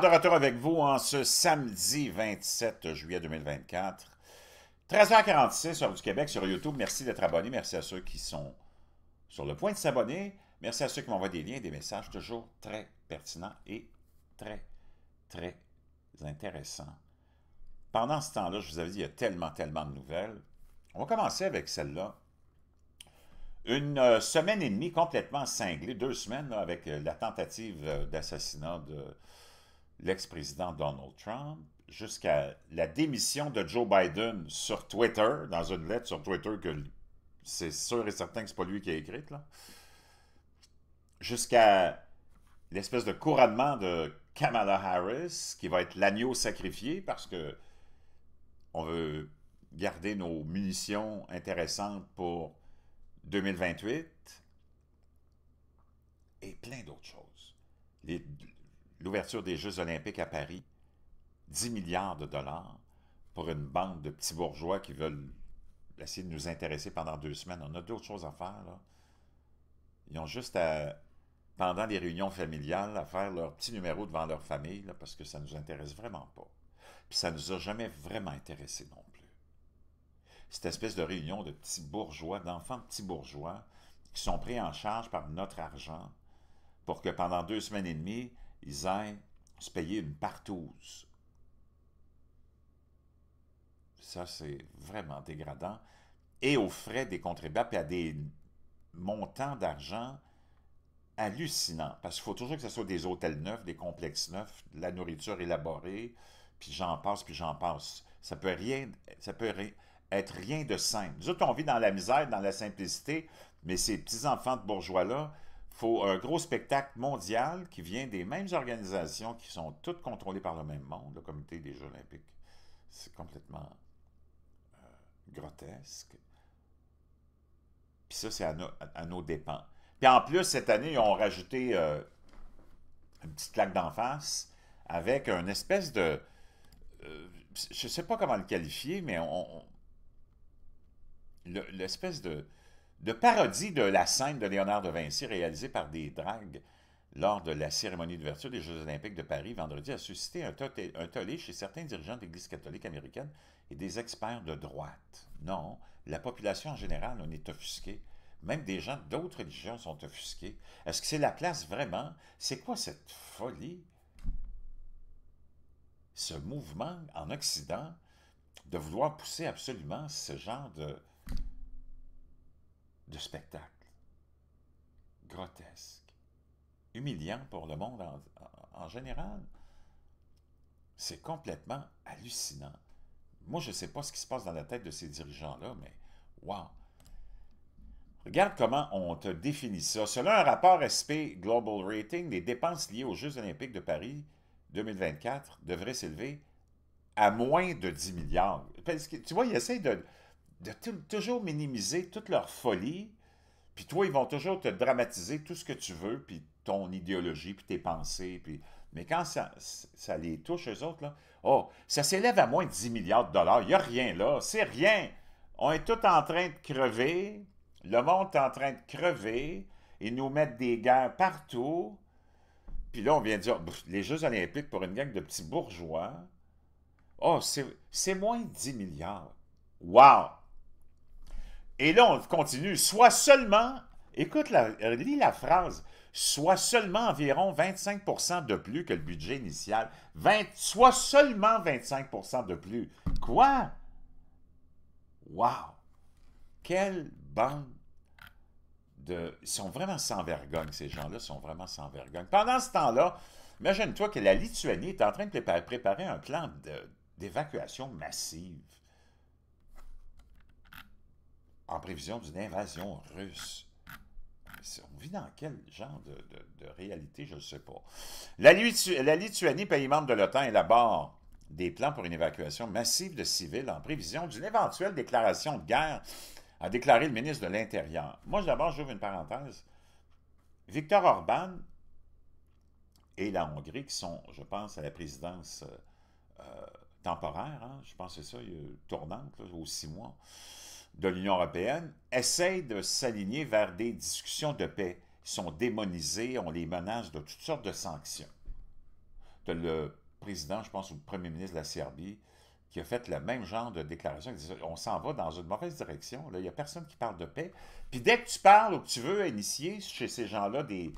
de retour avec vous en ce samedi 27 juillet 2024. 13h46, sur du Québec sur YouTube. Merci d'être abonné. Merci à ceux qui sont sur le point de s'abonner. Merci à ceux qui m'envoient des liens, des messages toujours très pertinents et très, très intéressants. Pendant ce temps-là, je vous avais dit, il y a tellement, tellement de nouvelles. On va commencer avec celle-là. Une euh, semaine et demie complètement cinglée, deux semaines avec euh, la tentative euh, d'assassinat de l'ex-président Donald Trump jusqu'à la démission de Joe Biden sur Twitter, dans une lettre sur Twitter que c'est sûr et certain que c'est pas lui qui a écrite, là, jusqu'à l'espèce de couronnement de Kamala Harris, qui va être l'agneau sacrifié parce que on veut garder nos munitions intéressantes pour 2028 et plein d'autres choses. Les, l'ouverture des Jeux olympiques à Paris, 10 milliards de dollars pour une bande de petits bourgeois qui veulent essayer de nous intéresser pendant deux semaines. On a d'autres choses à faire. Là. Ils ont juste à, pendant les réunions familiales, à faire leur petit numéro devant leur famille, parce que ça ne nous intéresse vraiment pas. Puis ça ne nous a jamais vraiment intéressé non plus. Cette espèce de réunion de petits bourgeois, d'enfants petits bourgeois, qui sont pris en charge par notre argent, pour que pendant deux semaines et demie, ils aillent se payer une partouze. Ça, c'est vraiment dégradant. Et aux frais des contribuables puis à des montants d'argent hallucinants. Parce qu'il faut toujours que ce soit des hôtels neufs, des complexes neufs, de la nourriture élaborée, puis j'en passe, puis j'en passe. Ça peut rien, ça peut être rien de simple. Nous autres, on vit dans la misère, dans la simplicité, mais ces petits-enfants de bourgeois-là, faut un gros spectacle mondial qui vient des mêmes organisations qui sont toutes contrôlées par le même monde, le comité des Jeux olympiques. C'est complètement euh, grotesque. Puis ça, c'est à, nos dépens. Puis en plus, cette année, ils ont rajouté euh, une petite claque d'en face avec une espèce de... Euh, je ne sais pas comment le qualifier, mais on l'espèce de de parodie de la scène de Léonard de Vinci réalisée par des dragues lors de la cérémonie d'ouverture des Jeux olympiques de Paris vendredi a suscité un, tollé chez certains dirigeants de l'Église catholique américaine et des experts de droite. Non, la population en général, en est offusquée. Même des gens d'autres religions sont offusqués. Est-ce que c'est la place vraiment? C'est quoi cette folie? Ce mouvement en Occident de vouloir pousser absolument ce genre de, de spectacle. Grotesque. Humiliant pour le monde en, général. C'est complètement hallucinant. Moi, je ne sais pas ce qui se passe dans la tête de ces dirigeants-là, mais wow! Regarde comment on te définit ça. Selon un rapport SP Global Rating, les dépenses liées aux Jeux olympiques de Paris 2024 devraient s'élever à moins de 10 milliards. Parce que, tu vois, ils essayent de, de toujours minimiser toute leur folie, puis toi, ils vont toujours te dramatiser tout ce que tu veux, puis ton idéologie, puis tes pensées, puis... Mais quand ça, ça les touche, eux autres, là, oh, ça s'élève à moins de 10 milliards de dollars, il n'y a rien là, c'est rien. On est tout en train de crever, le monde est en train de crever, ils nous mettent des guerres partout, puis là, on vient de dire, les Jeux olympiques pour une gang de petits bourgeois, oh, c'est moins de 10 milliards. Wow! Et là, on continue. Soit seulement, écoute, lis la phrase, soit seulement environ 25 de plus que le budget initial. soit seulement 25 de plus. Quoi? Wow! Quelle bande de... Ils sont vraiment sans vergogne, ces gens-là sont vraiment sans vergogne. Pendant ce temps-là, imagine-toi que la Lituanie est en train de préparer un plan d'évacuation massive en prévision d'une invasion russe. On vit dans quel genre de, réalité, je ne sais pas. La, Lituanie, pays membre de l'OTAN, élabore des plans pour une évacuation massive de civils en prévision d'une éventuelle déclaration de guerre, a déclaré le ministre de l'Intérieur. Moi, d'abord, j'ouvre une parenthèse. Victor Orban et la Hongrie, qui sont, je pense, à la présidence euh, euh, temporaire, hein, je pense que c'est ça, tournante, là, aux six mois, de l'Union européenne essayent de s'aligner vers des discussions de paix. Ils sont démonisés, on les menace de toutes sortes de sanctions. le président, je pense, ou le premier ministre de la Serbie, qui a fait le même genre de déclaration. On s'en va dans une mauvaise direction. Là. Il n'y a personne qui parle de paix. Puis dès que tu parles ou que tu veux initier chez ces gens-là des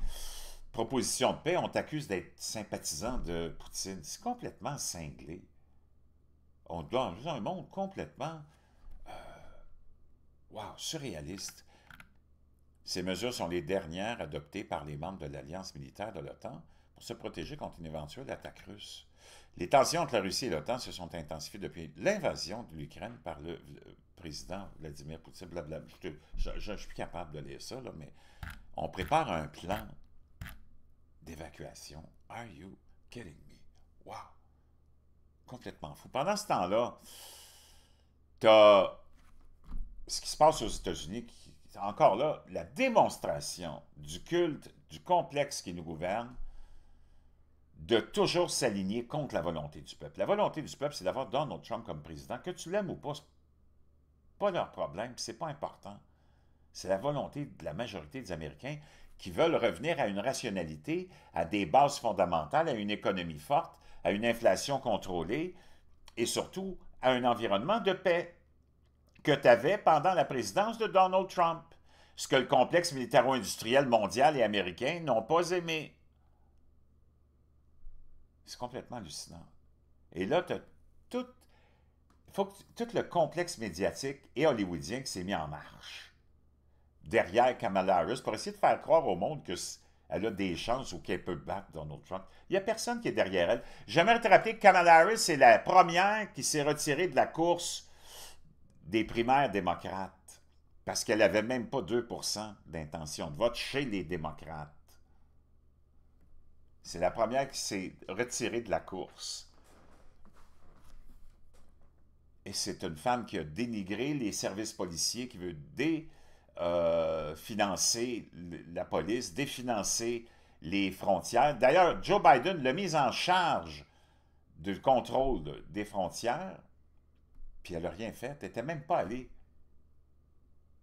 propositions de paix, on t'accuse d'être sympathisant de Poutine. C'est complètement cinglé. On doit dans un monde complètement Wow, surréaliste. Ces mesures sont les dernières adoptées par les membres de l'Alliance militaire de l'OTAN pour se protéger contre une éventuelle attaque russe. Les tensions entre la Russie et l'OTAN se sont intensifiées depuis l'invasion de l'Ukraine par le, euh, président Vladimir Poutine. Blablabla. Je ne suis plus capable de lire ça, mais on prépare un plan d'évacuation. Are you kidding me? Wow! Complètement fou. Pendant ce temps-là, tu as ce qui se passe aux États-Unis, encore là, la démonstration du culte, du complexe qui nous gouverne, de toujours s'aligner contre la volonté du peuple. La volonté du peuple, c'est d'avoir Donald Trump comme président. Que tu l'aimes ou pas, ce pas leur problème, c'est pas important. C'est la volonté de la majorité des Américains qui veulent revenir à une rationalité, à des bases fondamentales, à une économie forte, à une inflation contrôlée et surtout à un environnement de paix que tu avais pendant la présidence de Donald Trump, ce que le complexe militaro-industriel mondial et américain n'ont pas aimé. C'est complètement hallucinant. Et là, tu as tout, faut tout le complexe médiatique et hollywoodien qui s'est mis en marche derrière Kamala Harris pour essayer de faire croire au monde qu'elle a des chances ou qu'elle peut battre Donald Trump. Il n'y a personne qui est derrière elle. J'aimerais te rappeler que Kamala Harris est la première qui s'est retirée de la course des primaires démocrates parce qu'elle n'avait même pas 2 d'intention de vote chez les démocrates. C'est la première qui s'est retirée de la course. Et c'est une femme qui a dénigré les services policiers, qui veut définancer euh, la police, définancer les frontières. D'ailleurs, Joe Biden l'a mise en charge du contrôle des frontières puis elle n'a rien fait. Elle n'était même pas allée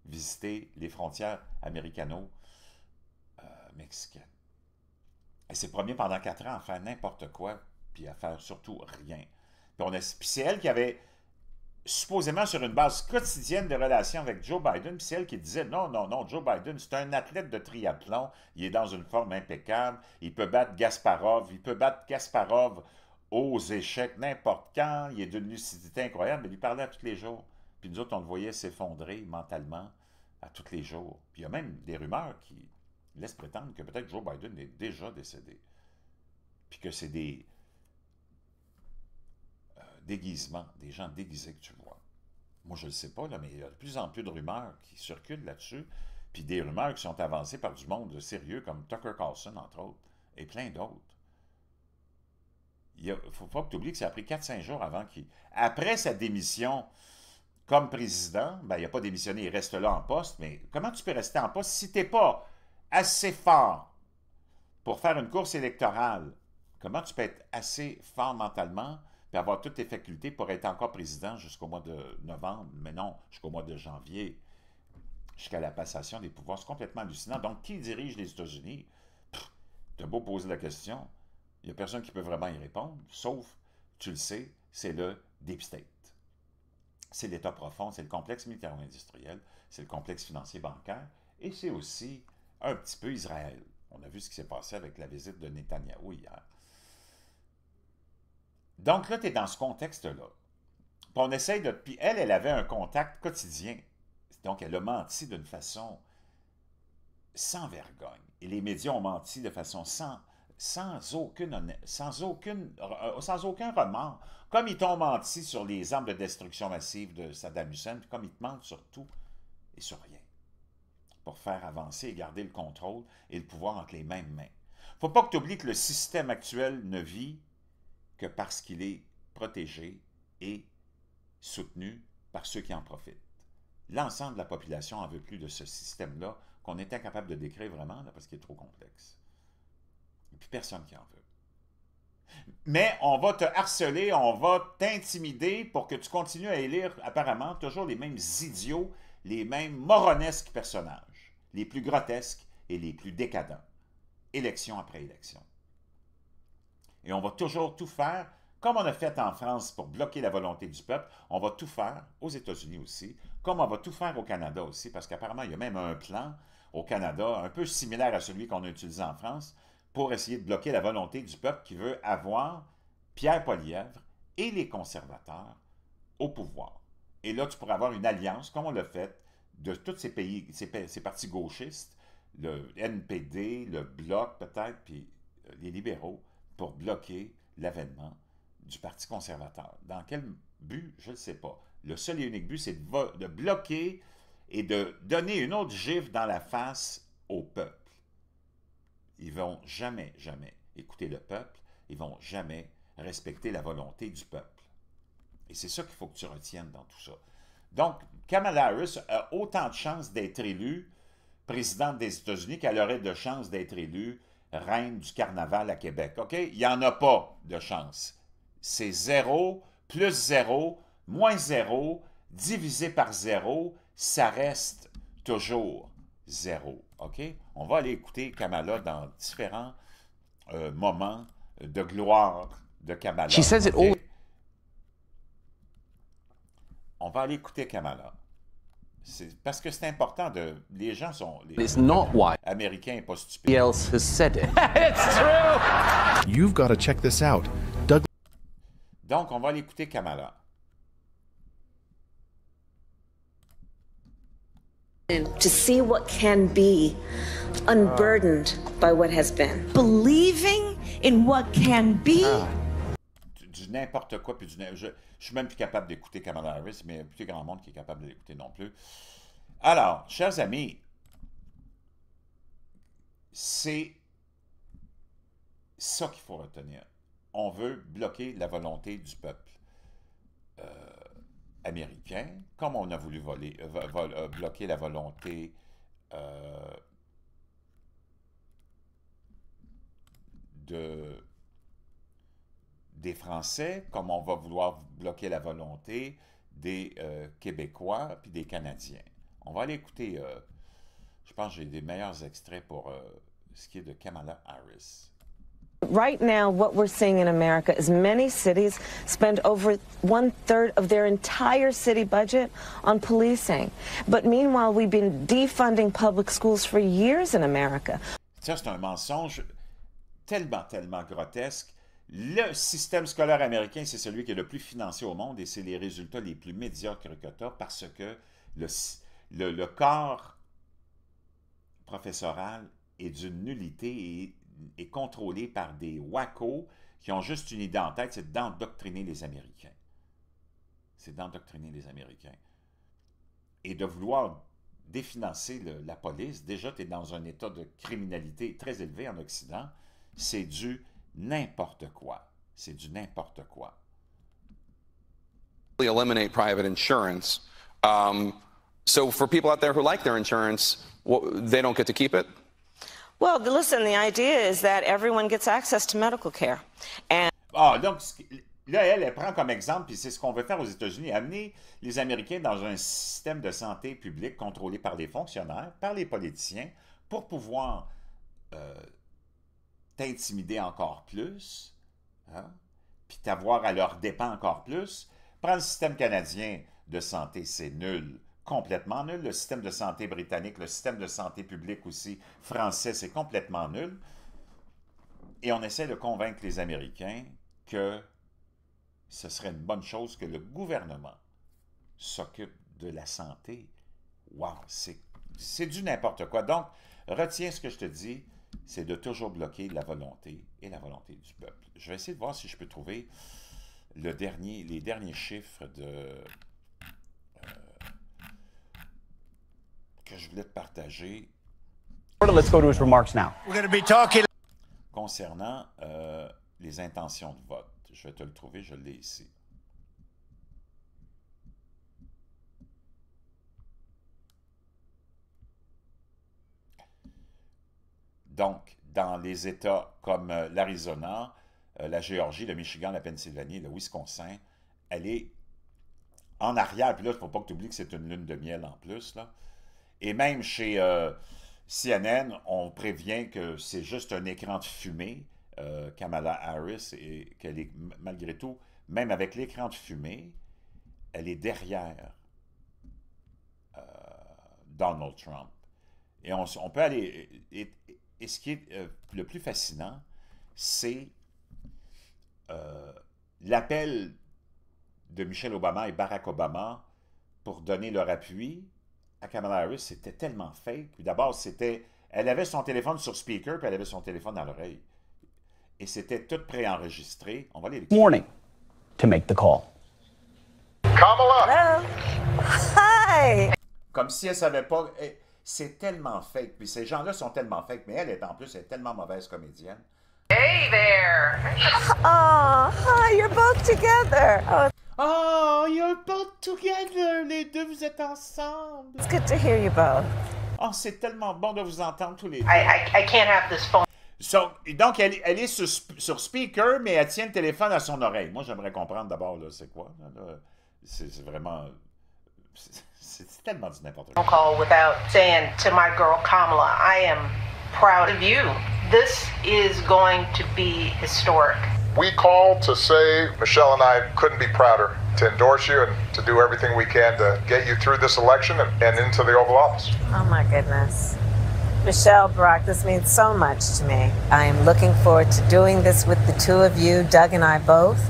visiter les frontières américano-mexicaines. Euh, elle s'est promenée pendant quatre ans à faire n'importe quoi, puis à faire surtout rien. Puis, on c'est elle qui avait supposément sur une base quotidienne de relations avec Joe Biden, puis c'est elle qui disait non, non, non, Joe Biden, c'est un athlète de triathlon, il est dans une forme impeccable, il peut battre Gasparov, il peut battre Gasparov aux échecs n'importe quand. Il est d'une lucidité incroyable, mais il lui parlait à tous les jours. Puis nous autres, on le voyait s'effondrer mentalement à tous les jours. Puis il y a même des rumeurs qui laissent prétendre que peut-être Joe Biden est déjà décédé. Puis que c'est des euh, déguisements, des gens déguisés que tu vois. Moi, je ne le sais pas, là, mais il y a de plus en plus de rumeurs qui circulent là-dessus. Puis des rumeurs qui sont avancées par du monde sérieux, comme Tucker Carlson, entre autres, et plein d'autres il ne faut pas que tu oublies que ça a pris 4-5 jours avant qu'il... Après sa démission comme président, ben, il n'a pas démissionné, il reste là en poste, mais comment tu peux rester en poste si tu n'es pas assez fort pour faire une course électorale? Comment tu peux être assez fort mentalement et avoir toutes tes facultés pour être encore président jusqu'au mois de novembre, mais non, jusqu'au mois de janvier, jusqu'à la passation des pouvoirs? C'est complètement hallucinant. Donc, qui dirige les États-Unis? Tu as beau poser la question, il n'y a personne qui peut vraiment y répondre, sauf, tu le sais, c'est le deep state. C'est l'État profond, c'est le complexe militaro-industriel, c'est le complexe financier bancaire, et c'est aussi un petit peu Israël. On a vu ce qui s'est passé avec la visite de Netanyahou hier. Donc là, tu es dans ce contexte-là. on essaye de... Puis elle, elle avait un contact quotidien. Donc elle a menti d'une façon sans vergogne. Et les médias ont menti de façon sans sans, aucune, sans, aucune, euh, sans aucun remords. Comme ils tombe menti sur les armes de destruction massive de Saddam Hussein, comme ils te mentent sur tout et sur rien, pour faire avancer et garder le contrôle et le pouvoir entre les mêmes mains. faut pas que tu oublies que le système actuel ne vit que parce qu'il est protégé et soutenu par ceux qui en profitent. L'ensemble de la population en veut plus de ce système-là qu'on est incapable de décrire vraiment parce qu'il est trop complexe personne qui en veut. Mais on va te harceler, on va t'intimider pour que tu continues à élire apparemment toujours les mêmes idiots, les mêmes moronesques personnages, les plus grotesques et les plus décadents, élection après élection. Et on va toujours tout faire, comme on a fait en France pour bloquer la volonté du peuple, on va tout faire aux États-Unis aussi, comme on va tout faire au Canada aussi, parce qu'apparemment, il y a même un plan au Canada, un peu similaire à celui qu'on a utilisé en France, pour essayer de bloquer la volonté du peuple qui veut avoir Pierre Polièvre et les conservateurs au pouvoir. Et là, tu pourrais avoir une alliance, comme on l'a fait, de tous ces pays, ces, partis gauchistes, le NPD, le Bloc peut-être, puis euh, les libéraux, pour bloquer l'avènement du Parti conservateur. Dans quel but, je ne sais pas. Le seul et unique but, c'est de, de bloquer et de donner une autre gifle dans la face au peuple. Ils vont jamais, jamais écouter le peuple. Ils vont jamais respecter la volonté du peuple. Et c'est ça qu'il faut que tu retiennes dans tout ça. Donc, Kamala Harris a autant de chances d'être élue présidente des États-Unis qu'elle aurait de chances d'être élue reine du carnaval à Québec. OK? Il n'y en a pas de chance. C'est zéro, plus zéro, moins zéro, divisé par zéro, ça reste toujours zéro. OK? On va aller écouter Kamala dans différents euh, moments de gloire de Kamala. On va aller écouter Kamala. Parce que c'est important de. Les gens sont. Les It's not Américains et pas stupides. else It's true! You've got to check this out. Donc, on va aller écouter Kamala. to see what can be unburdened by what has been. Believing in what can be. Ah. Du, n'importe quoi, puis du, je, suis même plus capable d'écouter Kamala Harris, mais plus grand monde qui est capable de l'écouter non plus. Alors, chers amis, c'est ça qu'il faut retenir. On veut bloquer la volonté du peuple. Euh, Américains, comme on a voulu voler, euh, euh, bloquer la volonté euh, de, des Français, comme on va vouloir bloquer la volonté des Québécois puis des Canadiens. On va aller écouter, je pense que j'ai des meilleurs extraits pour ce qui est de Kamala Harris now, budget c'est un mensonge tellement, tellement grotesque. Le système scolaire américain, c'est celui qui est le plus financé au monde et c'est les résultats les plus médiocres que tu parce que le, le, corps professoral est d'une nullité et est contrôlé par des wackos qui ont juste une idée en tête, c'est d'endoctriner les Américains. C'est d'endoctriner les Américains. Et de vouloir définancer la police, déjà tu es dans un état de criminalité très élevé en Occident, c'est du n'importe quoi. C'est du n'importe quoi. Eliminate private insurance. Um, so for people out there who like their insurance, they don't get to keep it. Well, listen, the idea is that everyone gets access to medical care. Ah, donc, là, elle, elle prend comme exemple, puis c'est ce qu'on veut faire aux États-Unis, amener les Américains dans un système de santé publique contrôlé par des fonctionnaires, par les politiciens, pour pouvoir euh, t'intimider encore plus, hein, puis t'avoir à leur dépens encore plus. Prends le système canadien de santé, c'est nul complètement nul. Le système de santé britannique, le système de santé publique aussi français, c'est complètement nul. Et on essaie de convaincre les Américains que ce serait une bonne chose que le gouvernement s'occupe de la santé. Wow, c'est du n'importe quoi. Donc, retiens ce que je te dis, c'est de toujours bloquer la volonté et la volonté du peuple. Je vais essayer de voir si je peux trouver le dernier, les derniers chiffres de, que je voulais te partager. Concernant euh, les intentions de vote, je vais te le trouver, je l'ai ici. Donc, dans les États comme euh, l'Arizona, euh, la Géorgie, le Michigan, la Pennsylvanie, le Wisconsin, elle est en arrière. Puis là, il ne faut pas que tu oublies que c'est une lune de miel en plus. Là. Et même chez euh, CNN, on prévient que c'est juste un écran de fumée, euh, Kamala Harris, et qu'elle est, malgré tout, même avec l'écran de fumée, elle est derrière euh, Donald Trump. Et on, peut aller... Et, ce qui est le plus fascinant, c'est l'appel de Michelle Obama et Barack Obama pour donner leur appui à Kamala Harris, c'était tellement fake. Puis d'abord, c'était. Elle avait son téléphone sur speaker, puis elle avait son téléphone dans l'oreille. Et c'était tout préenregistré. On va aller Morning to make the call. Kamala! Hi! Comme si elle savait pas. Eh, c'est tellement fake. Puis ces gens-là sont tellement fake. Mais elle est en plus, elle est tellement mauvaise comédienne. Hey there! Oh, hi, you're both together. Oh. Oh, you're both together, les deux, vous êtes ensemble. It's good to hear you both. Oh, c'est tellement bon de vous entendre tous les deux. I, I, I can't have this phone. So, donc, elle, elle est sur, sur, speaker, mais elle tient le téléphone à son oreille. Moi, j'aimerais comprendre d'abord, là, c'est quoi? c'est vraiment... C'est tellement du n'importe quoi. call without saying to my girl Kamala, I am proud of you. This is going to be historic. We called to say Michelle and I couldn't be prouder to endorse you and to do everything we can to get you through this election and, and into the Oval Office. Oh, my goodness. Michelle Barack, this means so much to me. I am looking forward to doing this with the two of you, Doug and I both,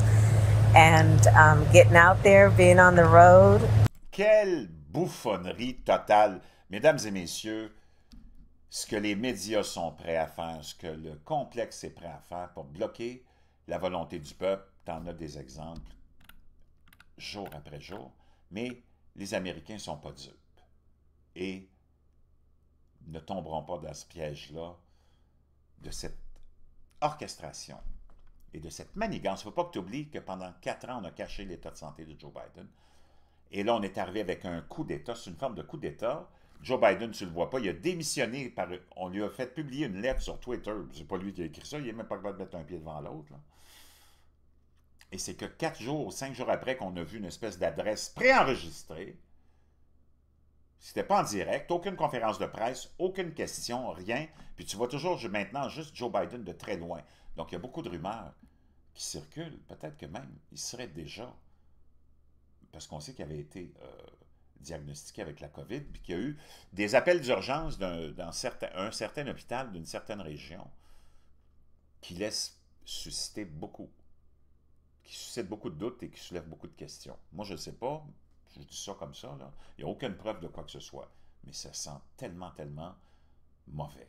and um, getting out there, being on the road. Quelle bouffonnerie totale, mesdames et messieurs, ce que les médias sont prêts à faire, ce que le complexe est prêt à faire pour bloquer la volonté du peuple, t'en as des exemples jour après jour, mais les Américains ne sont pas dupes et ne tomberont pas dans ce piège-là de cette orchestration et de cette manigance. Il ne faut pas que tu oublies que pendant quatre ans, on a caché l'état de santé de Joe Biden. Et là, on est arrivé avec un coup d'État, c'est une forme de coup d'État, Joe Biden, tu ne le vois pas, il a démissionné par. On lui a fait publier une lettre sur Twitter. C'est pas lui qui a écrit ça, il n'est même pas capable de mettre un pied devant l'autre. Et c'est que quatre jours, ou cinq jours après qu'on a vu une espèce d'adresse préenregistrée, c'était pas en direct, aucune conférence de presse, aucune question, rien. Puis tu vois toujours maintenant juste Joe Biden de très loin. Donc il y a beaucoup de rumeurs qui circulent. Peut-être que même il serait déjà, parce qu'on sait qu'il avait été euh, diagnostiqué avec la COVID, puis qu'il y a eu des appels d'urgence d'un un certain, un certain hôpital d'une certaine région qui laisse susciter beaucoup, qui suscite beaucoup de doutes et qui soulève beaucoup de questions. Moi, je ne sais pas, je dis ça comme ça, il n'y a aucune preuve de quoi que ce soit, mais ça sent tellement, tellement mauvais.